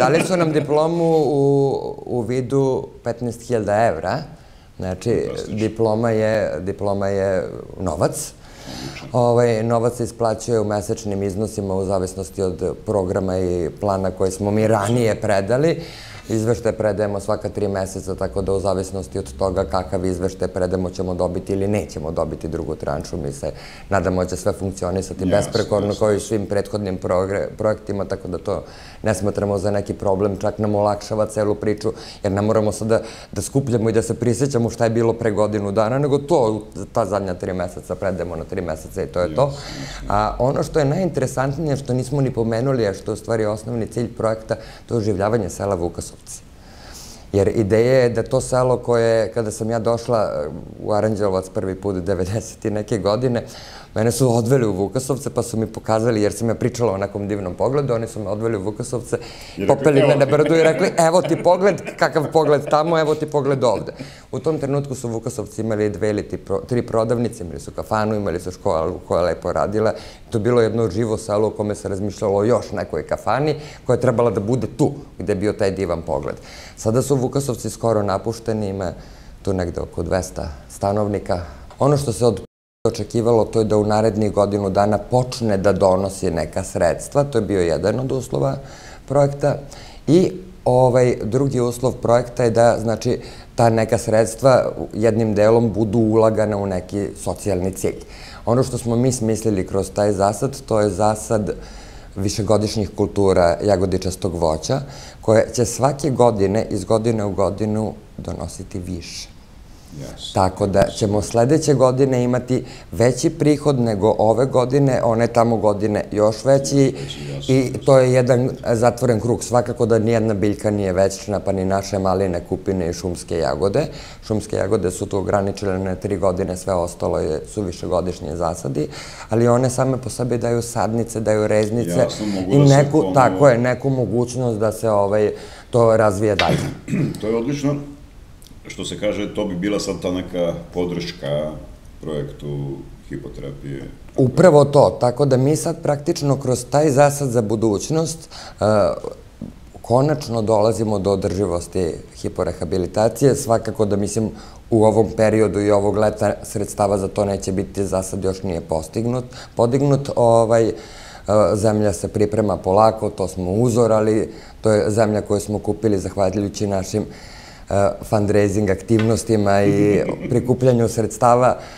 dali su nam diplomu u, u vidu 15.000 evra. Znači, diploma je, diploma je novac. Ovaj, novac se isplaćuje u mesečnim iznosima u zavisnosti od programa i plana koje smo mi ranije predali. Izvešte predajemo svaka tri meseca, tako da u zavisnosti od toga kakav izvešte predajemo ćemo dobiti ili nećemo dobiti drugu tranšu. Mi se nadamo da će sve funkcionisati besprekorno kao i svim prethodnim projektima, tako da to ne smatramo za neki problem, čak nam olakšava celu priču, jer ne moramo sada da skupljamo i da se prisjećamo šta je bilo pre godinu dana, nego to, ta zadnja tri meseca predajemo na tri meseca i to je to. A ono što je najinteresantnije, što nismo ni pomenuli, a što je u stvari osnovni cilj projekta, to je oživljavanje sela Vukasov. Požarevci. Jer ideja je da to selo koje, kada sam ja došla eh, u Aranđelovac prvi put 90. neke godine, Mene su odveli u Vukasovce, pa su mi pokazali, jer sam ja pričala o nekom divnom pogledu, oni su me odveli u Vukasovce, popeli me na brdu i rekli, evo ti pogled, kakav pogled tamo, evo ti pogled ovde. U tom trenutku su Vukasovci imali dve ili tri prodavnice, imali su kafanu, imali su školu koja je lepo radila. To je bilo jedno živo selo u kome se razmišljalo o još nekoj kafani, koja je trebala da bude tu, gde je bio taj divan pogled. Sada su Vukasovci skoro napušteni, ima tu negde oko 200 stanovnika. Ono što se od očekivalo to je da u narednih godinu dana počne da donosi neka sredstva, to je bio jedan od uslova projekta i ovaj drugi uslov projekta je da znači ta neka sredstva jednim delom budu ulagana u neki socijalni cilj. Ono što smo mi smislili kroz taj zasad, to je zasad višegodišnjih kultura jagodičastog voća, koje će svake godine iz godine u godinu donositi više. Tako da ćemo sledeće godine imati veći prihod nego ove godine, one tamo godine još veći i to je jedan zatvoren krug. Svakako da nijedna biljka nije večna, pa ni naše maline, kupine i šumske jagode. Šumske jagode su tu ograničile na tri godine, sve ostalo je, su višegodišnje zasadi, ali one same po sebi daju sadnice, daju reznice i da neku, tako je, neku mogućnost da se ovaj, to razvije dalje. To je odlično što se kaže, to bi bila sad ta neka podrška projektu hipoterapije. Upravo to, tako da mi sad praktično kroz taj zasad za budućnost e, konačno dolazimo do održivosti hiporehabilitacije, svakako da mislim u ovom periodu i ovog leta sredstava za to neće biti, za sad još nije postignut, podignut, ovaj, e, zemlja se priprema polako, to smo uzorali, to je zemlja koju smo kupili zahvaljujući našim uh, Eh, fundraising aktivnostima i prikupljanju sredstava